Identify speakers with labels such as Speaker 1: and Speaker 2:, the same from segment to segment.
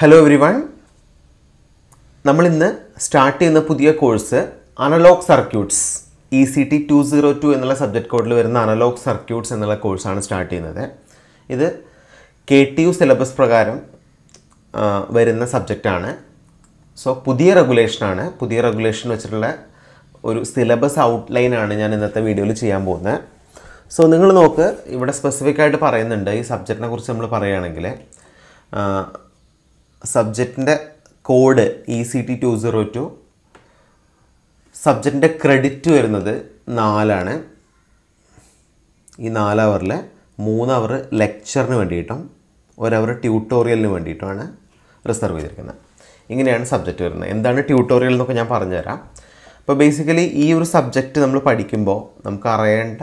Speaker 1: hello everyone നമ്മളിന്ന് start ചെയ്യുന്ന പുതിയ course analog circuits E C T two zero two എന്നുള്ള subject കോഡിൽ വരുന്ന അനലോഗ് സർക്യൂട്ട്സ് എന്നുള്ള കോഴ്സാണ് സ്റ്റാർട്ട് ചെയ്യുന്നത് ഇത് കെ ടി യു സിലബസ് പ്രകാരം വരുന്ന സബ്ജക്റ്റാണ് സോ പുതിയ റെഗുലേഷനാണ് പുതിയ റെഗുലേഷൻ വെച്ചിട്ടുള്ള ഒരു സിലബസ് ഔട്ട്ലൈനാണ് ഞാൻ ഇന്നത്തെ വീഡിയോയിൽ ചെയ്യാൻ പോകുന്നത് സോ നിങ്ങൾ നോക്ക് ഇവിടെ സ്പെസിഫിക് ആയിട്ട് പറയുന്നുണ്ട് ഈ സബ്ജക്റ്റിനെ കുറിച്ച് നമ്മൾ പറയുകയാണെങ്കിൽ സബ്ജക്റ്റിൻ്റെ code E e C T two zero two സബ്ജക്റ്റിൻ്റെ ക്രെഡിറ്റ് വരുന്നത് നാലാണ് ഈ നാല് അവറിൽ മൂന്ന് അവർ ലെക്ചറിന് വേണ്ടിയിട്ടും ഒരവർ ട്യൂട്ടോറിയലിന് വേണ്ടിയിട്ടുമാണ് റിസർവ് ചെയ്തിരിക്കുന്നത് ഇങ്ങനെയാണ് സബ്ജക്റ്റ് വരുന്നത് എന്താണ് ട്യൂട്ടോറിയൽ എന്നൊക്കെ ഞാൻ പറഞ്ഞുതരാം അപ്പോൾ ബേസിക്കലി ഈ ഒരു സബ്ജക്റ്റ് നമ്മൾ പഠിക്കുമ്പോൾ നമുക്ക് അറിയേണ്ട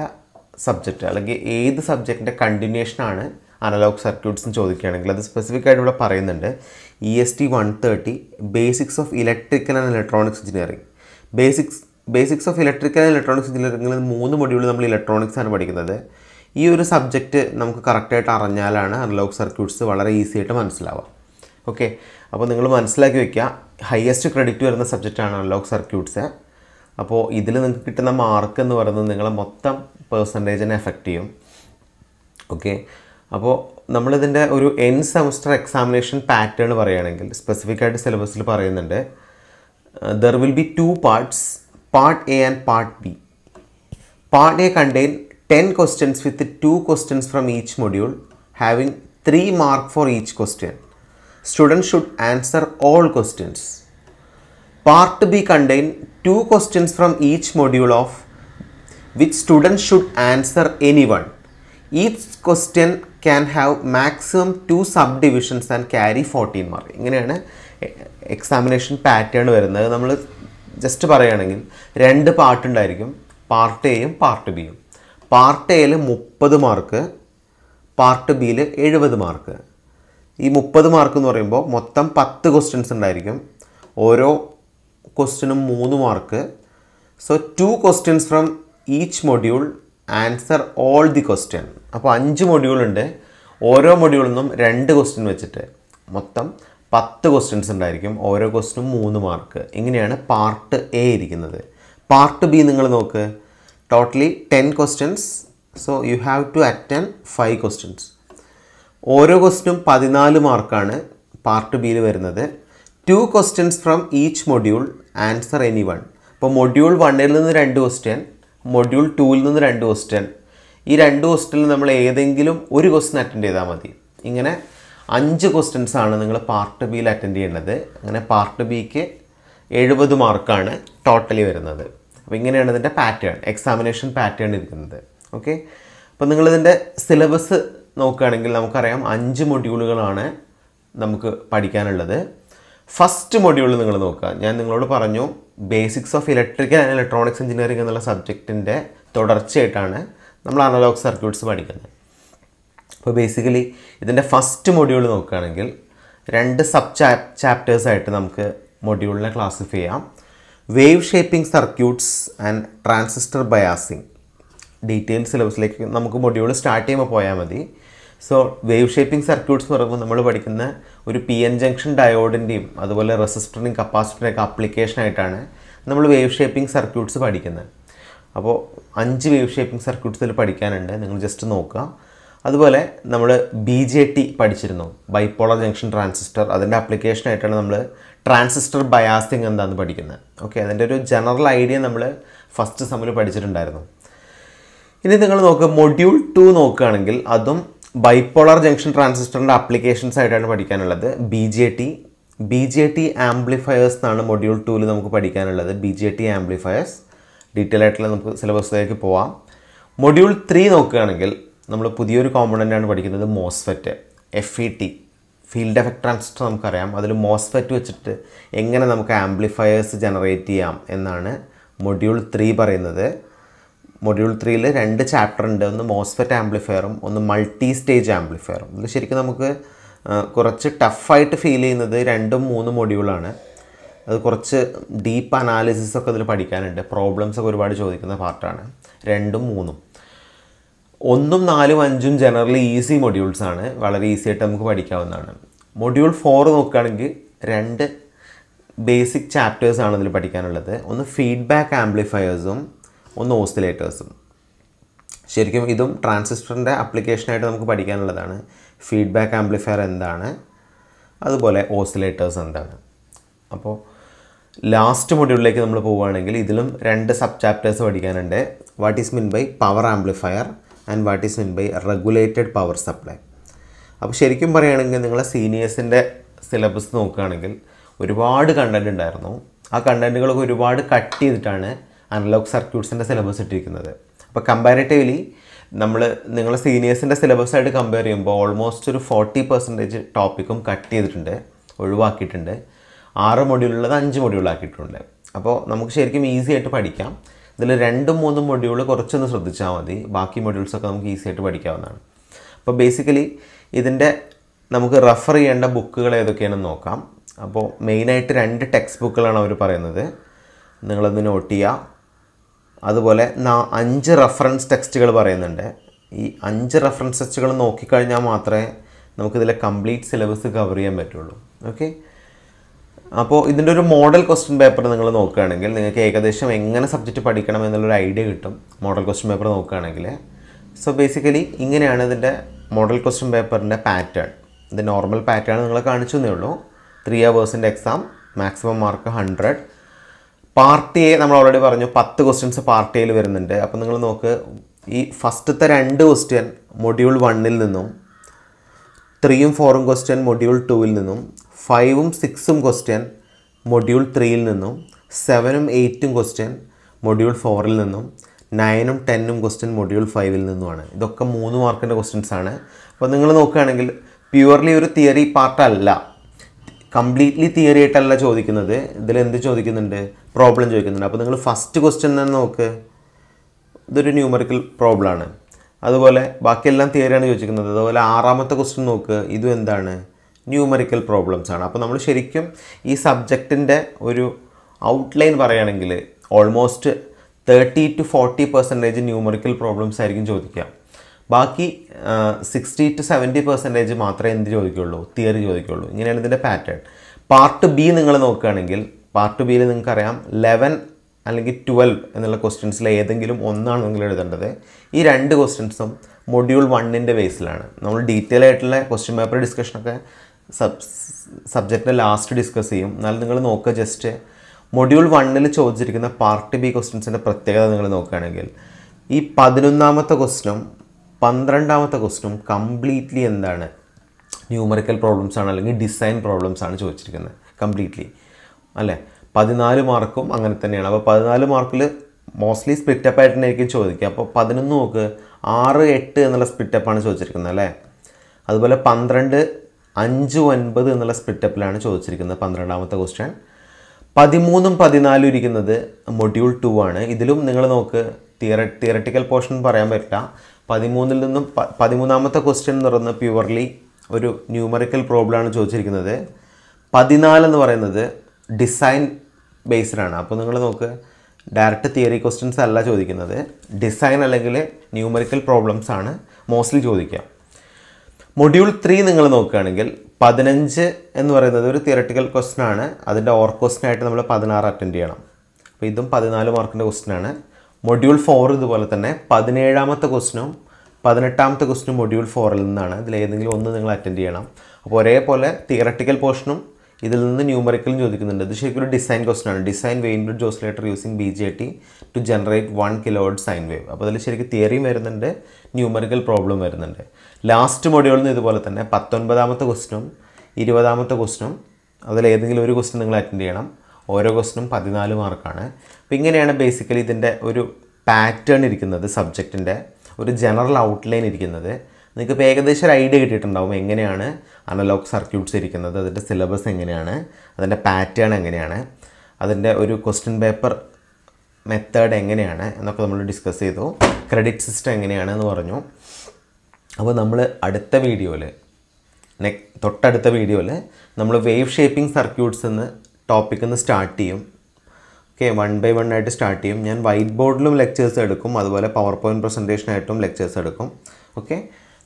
Speaker 1: സബ്ജക്റ്റ് അല്ലെങ്കിൽ ഏത് സബ്ജക്റ്റിൻ്റെ കണ്ടിന്യൂഷനാണ് അനലോഗ് സർക്യൂട്ട്സും ചോദിക്കുകയാണെങ്കിൽ അത് സ്പെസിഫിക് ആയിട്ട് ഇവിടെ പറയുന്നുണ്ട് E S T one thirty basics of electrical and electronics engineering basics basics of electrical and electronics എഞ്ചിനീയറിംഗിൽ മൂന്ന് മൊഡ്യൂൾ നമ്മൾ ഇലക്ട്രോണിക്സ് ആണ് പഠിക്കുന്നത് ഈ ഒരു സബ്ജക്റ്റ് നമുക്ക് കറക്റ്റായിട്ട് അറിഞ്ഞാലാണ് അനലോഗ് സർക്യൂട്ട്സ് വളരെ ഈസി ആയിട്ട് മനസ്സിലാവുക ഓക്കെ അപ്പോൾ നിങ്ങൾ മനസ്സിലാക്കി വയ്ക്കുക ഹയസ്റ്റ് ക്രെഡിറ്റ് വരുന്ന സബ്ജക്റ്റാണ് അനലോഗ് സർക്യൂട്ട്സ് അപ്പോൾ ഇതിൽ നിങ്ങൾക്ക് കിട്ടുന്ന മാർക്ക് എന്ന് പറയുന്നത് നിങ്ങളെ മൊത്തം പേഴ്സൻറ്റേജിനെ എഫക്റ്റ് ചെയ്യും ഓക്കെ അപ്പോൾ നമ്മളിതിൻ്റെ ഒരു എൻ സെമസ്റ്റർ എക്സാമിനേഷൻ പാറ്റേൺ പറയുകയാണെങ്കിൽ സ്പെസിഫിക് ആയിട്ട് സിലബസിൽ പറയുന്നുണ്ട് there will be two parts part A and part B part A contain ten questions with two questions from each module having three mark for each question student should answer all questions part B contain two questions from each module of which student should answer any one each question can have maximum two sub divisions and carry fourteen mark ഇങ്ങനെയാണ് examination pattern വരുന്നത് നമ്മൾ just പറയുകയാണെങ്കിൽ രണ്ട് part ഉണ്ടായിരിക്കും part എയും part ബിയും part എയിൽ മുപ്പത് മാർക്ക് പാർട്ട് ബിയിൽ എഴുപത് മാർക്ക് ഈ മുപ്പത് മാർക്ക് എന്ന് പറയുമ്പോൾ മൊത്തം പത്ത് ക്വസ്റ്റ്യൻസ് ഉണ്ടായിരിക്കും ഓരോ ക്വസ്റ്റ്യനും മൂന്ന് mark so two questions from each module answer all the question അപ്പോൾ അഞ്ച് മൊഡ്യൂളുണ്ട് ഓരോ മൊഡ്യൂളിൽ നിന്നും രണ്ട് ക്വസ്റ്റ്യൻ വെച്ചിട്ട് മൊത്തം പത്ത് ക്വസ്റ്റ്യൻസ് ഉണ്ടായിരിക്കും ഓരോ ക്വസ്റ്റിനും മൂന്ന് മാർക്ക് ഇങ്ങനെയാണ് പാർട്ട് എ ഇരിക്കുന്നത് പാർട്ട് ബി നിങ്ങൾ നോക്ക് totally ten questions so you have to attend five questions ഓരോ ക്വസ്റ്റിനും പതിനാല് മാർക്കാണ് പാർട്ട് ബിയിൽ വരുന്നത് two questions from each module answer any one അപ്പോൾ മൊഡ്യൂൾ വണ്ണിൽ നിന്ന് രണ്ട് ക്വസ്റ്റ്യൻ മൊഡ്യൂൾ ടൂവിൽ നിന്ന് രണ്ട് ക്വസ്റ്റ്യൻ ഈ രണ്ട് ക്വസ്റ്റ്യനിൽ നമ്മൾ ഏതെങ്കിലും ഒരു ക്വസ്റ്റ്യൻ അറ്റൻഡ് ചെയ്താൽ മതി ഇങ്ങനെ അഞ്ച് ക്വസ്റ്റ്യൻസ് ആണ് നിങ്ങൾ പാർട്ട് ബിയിൽ അറ്റൻഡ് ചെയ്യേണ്ടത് അങ്ങനെ പാർട്ട് ബിക്ക് എഴുപത് മാർക്കാണ് ടോട്ടലി വരുന്നത് അപ്പോൾ ഇങ്ങനെയാണ് ഇതിൻ്റെ പാറ്റേൺ എക്സാമിനേഷൻ പാറ്റേൺ ഇരിക്കുന്നത് ഓക്കെ അപ്പോൾ നിങ്ങളിതിൻ്റെ സിലബസ് നോക്കുകയാണെങ്കിൽ നമുക്കറിയാം അഞ്ച് മൊഡ്യൂളുകളാണ് നമുക്ക് പഠിക്കാനുള്ളത് ഫസ്റ്റ് മൊഡ്യൂളിൽ നിങ്ങൾ നോക്കുക ഞാൻ നിങ്ങളോട് പറഞ്ഞു basics of electrical and electronics engineering എന്നുള്ള സബ്ജക്റ്റിൻ്റെ തുടർച്ചയായിട്ടാണ് നമ്മൾ അനലോഗ് സർക്യൂട്ട്സ് പഠിക്കുന്നത് അപ്പോൾ ബേസിക്കലി ഇതിൻ്റെ ഫസ്റ്റ് മൊഡ്യൂൾ നോക്കുകയാണെങ്കിൽ രണ്ട് സബ് ചാ ചാപ്റ്റേഴ്സായിട്ട് നമുക്ക് മൊഡ്യൂളിനെ ക്ലാസിഫൈ ചെയ്യാം wave shaping circuits and transistor biasing detail സിലബസിലേക്ക് നമുക്ക് മൊഡ്യൂൾ സ്റ്റാർട്ട് ചെയ്യുമ്പോൾ പോയാൽ മതി സോ വേവ് ഷേപ്പിംഗ് സർക്യൂട്ട്സ് എന്ന് പറയുമ്പോൾ നമ്മൾ പഠിക്കുന്ന ഒരു പി എൻ ജംഗ്ഷൻ ഡയോഡിൻ്റെയും അതുപോലെ റെസിസ്റ്ററിൻ്റെയും കപ്പാസിറ്ററിൻ്റെയൊക്കെ ആപ്ലിക്കേഷനായിട്ടാണ് നമ്മൾ വേവ് ഷേപ്പിംഗ് സർക്യൂട്ട്സ് പഠിക്കുന്നത് അപ്പോൾ അഞ്ച് വേവ് ഷേപ്പിംഗ് സർക്യൂട്ട്സിൽ പഠിക്കാനുണ്ട് നിങ്ങൾ ജസ്റ്റ് നോക്കുക അതുപോലെ നമ്മൾ ബി ജെ ടി പഠിച്ചിരുന്നു ബൈപോളർ ജംഗ്ഷൻ ട്രാൻസിസ്റ്റർ അതിൻ്റെ ആപ്ലിക്കേഷനായിട്ടാണ് നമ്മൾ ട്രാൻസിസ്റ്റർ ബയാസിങ് എന്താണെന്ന് പഠിക്കുന്നത് ഓക്കെ അതിൻ്റെ ഒരു ജനറൽ ഐഡിയ നമ്മൾ ഫസ്റ്റ് സമ്മിൽ പഠിച്ചിട്ടുണ്ടായിരുന്നു ഇനി നിങ്ങൾ നോക്കുക മൊഡ്യൂൾ ടു നോക്കുകയാണെങ്കിൽ അതും ബൈപ്പോളാർ ജംഗ്ഷൻ ട്രാൻസിസ്റ്ററിൻ്റെ ആപ്ലിക്കേഷൻസ് ആയിട്ടാണ് പഠിക്കാനുള്ളത് B J T B J T amplifiers എന്നാണ് മൊഡ്യൂൾ ടൂവിൽ നമുക്ക് പഠിക്കാനുള്ളത് B J T amplifiers detail ആയിട്ടുള്ള നമുക്ക് സിലബസിലേക്ക് പോവാം മൊഡ്യൂൾ ത്രീ നോക്കുകയാണെങ്കിൽ നമ്മൾ പുതിയൊരു കോമ്പണൻ്റാണ് പഠിക്കുന്നത് MOSFET F E T field effect transistor നമുക്കറിയാം അതിൽ മോസ്ഫെറ്റ് വെച്ചിട്ട് എങ്ങനെ നമുക്ക് ആംപ്ലിഫയേഴ്സ് ജനറേറ്റ് ചെയ്യാം എന്നാണ് മൊഡ്യൂൾ ത്രീ പറയുന്നത് മൊഡ്യൂൾ ത്രീയിൽ രണ്ട് ചാപ്റ്റർ ഉണ്ട് ഒന്ന് മോസ്ഫെറ്റ് ആംപ്ലിഫയറും ഒന്ന് മൾട്ടി സ്റ്റേജ് ആംപ്ലിഫയറും ഇത് ശരിക്കും നമുക്ക് കുറച്ച് ടഫായിട്ട് ഫീൽ ചെയ്യുന്നത് രണ്ടും മൂന്നും മൊഡ്യൂളാണ് അത് കുറച്ച് ഡീപ്പ് അനാലിസിസ് ഒക്കെ ഇതിൽ പഠിക്കാനുണ്ട് പ്രോബ്ലംസ് ഒക്കെ ഒരുപാട് ചോദിക്കുന്ന പാർട്ടാണ് രണ്ടും മൂന്നും ഒന്നും നാലും അഞ്ചും ജനറലി ഈസി മൊഡ്യൂൾസ് ആണ് വളരെ ഈസി ആയിട്ട് നമുക്ക് പഠിക്കാവുന്നതാണ് മൊഡ്യൂൾ ഫോർ നോക്കുകയാണെങ്കിൽ രണ്ട് ബേസിക് ചാപ്റ്റേഴ്സാണ് ഇതിൽ പഠിക്കാനുള്ളത് ഒന്ന് ഫീഡ്ബാക്ക് ആംപ്ലിഫയേഴ്സും ഒന്ന് ഓസിലേറ്റേഴ്സും ശരിക്കും ഇതും ട്രാൻസിസ്റ്ററിൻ്റെ ആപ്ലിക്കേഷനായിട്ട് നമുക്ക് പഠിക്കാനുള്ളതാണ് ഫീഡ്ബാക്ക് ആംപ്ലിഫയർ എന്താണ് അതുപോലെ ഓസിലേറ്റേഴ്സ് എന്താണ് അപ്പോൾ ലാസ്റ്റ് മൊഡ്യൂളിലേക്ക് നമ്മൾ പോവുകയാണെങ്കിൽ ഇതിലും രണ്ട് സബ് ചാപ്റ്റേഴ്സ് പഠിക്കാനുണ്ട് what is mean by power amplifier and what is mean by regulated power supply അപ്പോൾ ശരിക്കും പറയുകയാണെങ്കിൽ നിങ്ങളെ സീനിയേഴ്സിൻ്റെ സിലബസ് നോക്കുകയാണെങ്കിൽ ഒരുപാട് കണ്ടൻറ് ഉണ്ടായിരുന്നു ആ കണ്ടൻറ്റുകളൊക്കെ ഒരുപാട് കട്ട് ചെയ്തിട്ടാണ് അനലോഗ് സർക്യൂട്ട്സിൻ്റെ സിലബസ് ഇട്ടിരിക്കുന്നത് അപ്പോൾ കമ്പാരിറ്റീവ്ലി നമ്മൾ നിങ്ങൾ സീനിയേഴ്സിൻ്റെ സിലബസായിട്ട് കമ്പയർ ചെയ്യുമ്പോൾ ഓൾമോസ്റ്റ് ഒരു ഫോർട്ടി പെർസെൻറ്റേജ് ടോപ്പിക്കും കട്ട് ചെയ്തിട്ടുണ്ട് ഒഴിവാക്കിയിട്ടുണ്ട് ആറ് മൊഡ്യൂളുള്ളത് അഞ്ച് മൊഡ്യൂളാക്കിയിട്ടുണ്ട് അപ്പോൾ നമുക്ക് ശരിക്കും ഈസി ആയിട്ട് പഠിക്കാം ഇതിൽ രണ്ടും മൂന്നും മൊഡ്യൂൾ കുറച്ചൊന്ന് ശ്രദ്ധിച്ചാൽ മതി ബാക്കി മൊഡ്യൂൾസൊക്കെ നമുക്ക് ഈസി ആയിട്ട് പഠിക്കാവുന്നതാണ് അപ്പോൾ ബേസിക്കലി ഇതിൻ്റെ നമുക്ക് റെഫർ ചെയ്യേണ്ട ബുക്കുകൾ ഏതൊക്കെയാണെന്ന് നോക്കാം അപ്പോൾ മെയിനായിട്ട് രണ്ട് ടെക്സ്റ്റ് ബുക്കുകളാണ് അവർ പറയുന്നത് നിങ്ങളൊന്ന് നോട്ട് ചെയ്യുക അതുപോലെ അഞ്ച് റെഫറൻസ് ടെക്സ്റ്റുകൾ പറയുന്നുണ്ട് ഈ അഞ്ച് റെഫറൻസ് ടെക്സ്റ്റുകൾ നോക്കിക്കഴിഞ്ഞാൽ മാത്രമേ നമുക്കിതിലെ കംപ്ലീറ്റ് സിലബസ് കവർ ചെയ്യാൻ പറ്റുള്ളൂ ഓക്കെ അപ്പോൾ ഇതിൻ്റെ ഒരു മോഡൽ ക്വസ്റ്റ്യൻ പേപ്പർ നിങ്ങൾ നോക്കുകയാണെങ്കിൽ നിങ്ങൾക്ക് ഏകദേശം എങ്ങനെ സബ്ജക്റ്റ് പഠിക്കണം എന്നുള്ളൊരു ഐഡിയ കിട്ടും മോഡൽ ക്വസ്റ്റ്യൻ പേപ്പർ നോക്കുകയാണെങ്കിൽ സോ ബേസിക്കലി ഇങ്ങനെയാണ് ഇതിൻ്റെ മോഡൽ ക്വസ്റ്റ്യൻ പേപ്പറിൻ്റെ പാറ്റേൺ ഇത് നോർമൽ പാറ്റേൺ നിങ്ങൾ കാണിച്ചു തന്നേ ഉള്ളൂ ത്രീ അവേഴ്സിൻ്റെ എക്സാം മാക്സിമം മാർക്ക് ഹൺഡ്രഡ് പാർട്ടിയെ നമ്മൾ ഓൾറെഡി പറഞ്ഞു പത്ത് ക്വസ്റ്റ്യൻസ് പാർട്ടിയിൽ വരുന്നുണ്ട് അപ്പം നിങ്ങൾ നോക്ക് ഈ ഫസ്റ്റത്തെ രണ്ട് ക്വസ്റ്റ്യൻ മൊഡ്യൂൾ വണ്ണിൽ നിന്നും ത്രീയും ഫോറും ക്വസ്റ്റ്യൻ മൊഡ്യൂൾ ടൂവിൽ നിന്നും ഫൈവും സിക്സും ക്വസ്റ്റ്യൻ മൊഡ്യൂൾ ത്രീയിൽ നിന്നും സെവനും എയ്റ്റും ക്വസ്റ്റ്യൻ മൊഡ്യൂൾ ഫോറിൽ നിന്നും നയനും ടെന്നും ക്വസ്റ്റ്യൻ മൊഡ്യൂൾ ഫൈവിൽ നിന്നുമാണ് ഇതൊക്കെ മൂന്ന് മാർക്കിൻ്റെ ക്വസ്റ്റ്യൻസ് ആണ് അപ്പോൾ നിങ്ങൾ നോക്കുകയാണെങ്കിൽ പ്യുവർലി ഒരു തിയറി പാർട്ടല്ല കംപ്ലീറ്റ്ലി തിയറി ആയിട്ടല്ല ചോദിക്കുന്നത് ഇതിൽ എന്ത് ചോദിക്കുന്നുണ്ട് പ്രോബ്ലം ചോദിക്കുന്നുണ്ട് അപ്പോൾ നിങ്ങൾ ഫസ്റ്റ് ക്വസ്റ്റ്യൻ തന്നെ നോക്ക് ഇതൊരു ന്യൂമറിക്കൽ പ്രോബ്ലമാണ് അതുപോലെ ബാക്കിയെല്ലാം തിയറിയാണ് ചോദിക്കുന്നത് അതുപോലെ ആറാമത്തെ ക്വസ്റ്റ്യൻ നോക്ക് ഇതും എന്താണ് ന്യൂമറിക്കൽ പ്രോബ്ലംസ് ആണ് അപ്പോൾ നമ്മൾ ശരിക്കും ഈ സബ്ജക്റ്റിൻ്റെ ഒരു ഔട്ട്ലൈൻ പറയുകയാണെങ്കിൽ almost thirty to forty percentage numerical problems ആയിരിക്കും ചോദിക്കുക ബാക്കി സിക്സ്റ്റി ടു സെവൻറ്റി പെർസെൻറ്റേജ് മാത്രമേ എന്ത് ചോദിക്കുള്ളൂ തിയറി ചോദിക്കുള്ളൂ ഇങ്ങനെയാണ് ഇതിൻ്റെ പാറ്റേൺ പാർട്ട് ബി നിങ്ങൾ നോക്കുകയാണെങ്കിൽ പാർട്ട് ബിയിൽ നിങ്ങൾക്കറിയാം ലെവൻ അല്ലെങ്കിൽ ട്വൽവ് എന്നുള്ള ക്വസ്റ്റ്യൻസിൽ ഏതെങ്കിലും ഒന്നാണ് നിങ്ങൾ എഴുതേണ്ടത് ഈ രണ്ട് ക്വസ്റ്റ്യൻസും മൊഡ്യൂൾ വണ്ണിൻ്റെ ബേസിലാണ് നമ്മൾ ഡീറ്റെയിൽ ആയിട്ടുള്ള ക്വസ്റ്റ്യൻ പേപ്പർ ഡിസ്കഷനൊക്കെ സബ് സബ്ജക്റ്റിൻ്റെ ലാസ്റ്റ് ഡിസ്കസ് ചെയ്യും എന്നാലും നിങ്ങൾ നോക്കുക ജസ്റ്റ് മൊഡ്യൂൾ വണ്ണിൽ ചോദിച്ചിരിക്കുന്ന പാർട്ട് ബി ക്വസ്റ്റ്യൻസിൻ്റെ പ്രത്യേകത നിങ്ങൾ നോക്കുകയാണെങ്കിൽ ഈ പതിനൊന്നാമത്തെ ക്വസ്റ്റ്യനും പന്ത്രണ്ടാമത്തെ ക്വസ്റ്റും കംപ്ലീറ്റ്ലി എന്താണ് ന്യൂമറിക്കൽ പ്രോബ്ലംസ് ആണ് അല്ലെങ്കിൽ ഡിസൈൻ പ്രോബ്ലംസ് ആണ് ചോദിച്ചിരിക്കുന്നത് കംപ്ലീറ്റ്ലി അല്ലേ പതിനാല് മാർക്കും അങ്ങനെ തന്നെയാണ് അപ്പോൾ പതിനാല് മാർക്കിൽ മോസ്റ്റ്ലി സ്പിറ്റപ്പ് ആയിട്ട് തന്നെയായിരിക്കും ചോദിക്കുക അപ്പോൾ പതിനൊന്ന് നോക്ക് ആറ് എട്ട് എന്നുള്ള ആണ് ചോദിച്ചിരിക്കുന്നത് അല്ലേ അതുപോലെ പന്ത്രണ്ട് അഞ്ച് ഒൻപത് എന്നുള്ള സ്പിറ്റപ്പിലാണ് ചോദിച്ചിരിക്കുന്നത് പന്ത്രണ്ടാമത്തെ ക്വസ്റ്റ്യൻ പതിമൂന്നും പതിനാലും ഇരിക്കുന്നത് മൊഡ്യൂൾ ടു ആണ് ഇതിലും നിങ്ങൾ നോക്ക് തിയറ തിയറട്ടിക്കൽ പോർഷൻ പറയാൻ പറ്റില്ല പതിമൂന്നിൽ നിന്നും പതിമൂന്നാമത്തെ ക്വസ്റ്റ്യൻ എന്ന് പറയുന്നത് പ്യുവർലി ഒരു ന്യൂമറിക്കൽ പ്രോബ്ലമാണ് ചോദിച്ചിരിക്കുന്നത് പതിനാല് എന്ന് പറയുന്നത് ഡിസൈൻ ബേസ്ഡാണ് അപ്പോൾ നിങ്ങൾ നോക്ക് ഡയറക്റ്റ് തിയറി ക്വസ്റ്റ്യൻസ് അല്ല ചോദിക്കുന്നത് ഡിസൈൻ അല്ലെങ്കിൽ ന്യൂമറിക്കൽ പ്രോബ്ലംസ് ആണ് മോസ്റ്റ്ലി ചോദിക്കുക മൊഡ്യൂൾ ത്രീ നിങ്ങൾ നോക്കുകയാണെങ്കിൽ പതിനഞ്ച് എന്ന് പറയുന്നത് ഒരു തിയറട്ടിക്കൽ ക്വസ്റ്റ്യൻ ആണ് അതിൻ്റെ ഓർ ക്വസ്റ്റ്യൻ ആയിട്ട് നമ്മൾ പതിനാറ് അറ്റൻഡ് ചെയ്യണം അപ്പോൾ ഇതും പതിനാല് മാർക്കിൻ്റെ ക്വസ്റ്റ്യൻ ആണ് മൊഡ്യൂൾ ഫോർ ഇതുപോലെ തന്നെ പതിനേഴാമത്തെ ക്വസ്റ്റിനും പതിനെട്ടാമത്തെ ക്വസ്റ്റിനും മൊഡ്യൂൾ ഫോറിൽ നിന്നാണ് ഇതിൽ ഏതെങ്കിലും ഒന്ന് നിങ്ങൾ അറ്റൻഡ് ചെയ്യണം അപ്പോൾ ഒരേപോലെ തിയറട്ടിക്കൽ പോർഷനും ഇതിൽ നിന്ന് ന്യൂമറിക്കലും ചോദിക്കുന്നുണ്ട് ഇത് ശരിക്കും ഒരു ഡിസൈൻ ക്വസ്റ്റൻ ആണ് design Wien bridge oscillator using B J T to generate one kilohertz sine wave അപ്പോൾ അതിൽ ശരിക്കും തിയറിയും വരുന്നുണ്ട് ന്യൂമറിക്കൽ പ്രോബ്ലം വരുന്നുണ്ട് ലാസ്റ്റ് മൊഡ്യൂളിൽ നിന്ന് ഇതുപോലെ തന്നെ പത്തൊൻപതാമത്തെ ക്വസ്റ്റിനും ഇരുപതാമത്തെ ക്വസ്റ്റിനും അതിൽ ഏതെങ്കിലും ഒരു ക്വസ്റ്റ്യൻ നിങ്ങൾ അറ്റൻഡ് ചെയ്യണം ഓരോ ക്വസ്റ്റിനും പതിനാല് മാർക്കാണ് അപ്പോൾ ഇങ്ങനെയാണ് ബേസിക്കലി ഇതിൻ്റെ ഒരു പാറ്റേൺ ഇരിക്കുന്നത് സബ്ജക്റ്റിൻ്റെ ഒരു ജനറൽ ഔട്ട്ലൈൻ ഇരിക്കുന്നത് നിങ്ങൾക്ക് ഏകദേശം ഒരു ഐഡിയ കിട്ടിയിട്ടുണ്ടാവും എങ്ങനെയാണ് അനലോഗ് സർക്യൂട്ട്സ് ഇരിക്കുന്നത് അതിൻ്റെ സിലബസ് എങ്ങനെയാണ് അതിൻ്റെ പാറ്റേൺ എങ്ങനെയാണ് അതിൻ്റെ ഒരു ക്വസ്റ്റ്യൻ പേപ്പർ മെത്തേഡ് എങ്ങനെയാണ് എന്നൊക്കെ നമ്മൾ ഡിസ്കസ് ചെയ്തു ക്രെഡിറ്റ് സിസ്റ്റം എങ്ങനെയാണ് എന്ന് പറഞ്ഞു അപ്പോൾ നമ്മൾ അടുത്ത വീഡിയോയിൽ നെക് തൊട്ടടുത്ത വീഡിയോയിൽ നമ്മൾ വേവ് ഷേപ്പിംഗ് സർക്യൂട്ട്സ് എന്ന് ടോപ്പിക്കിൽ നിന്ന് സ്റ്റാർട്ട് ചെയ്യും ഓക്കെ വൺ ബൈ വൺ ആയിട്ട് സ്റ്റാർട്ട് ചെയ്യും ഞാൻ വൈറ്റ് ബോർഡിലും ലെക്ചേഴ്സ് എടുക്കും അതുപോലെ പവർ പോയിൻറ്റ് പ്രസൻറ്റേഷനായിട്ടും ലെക്ചേഴ്സ് എടുക്കും ഓക്കെ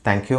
Speaker 1: താങ്ക്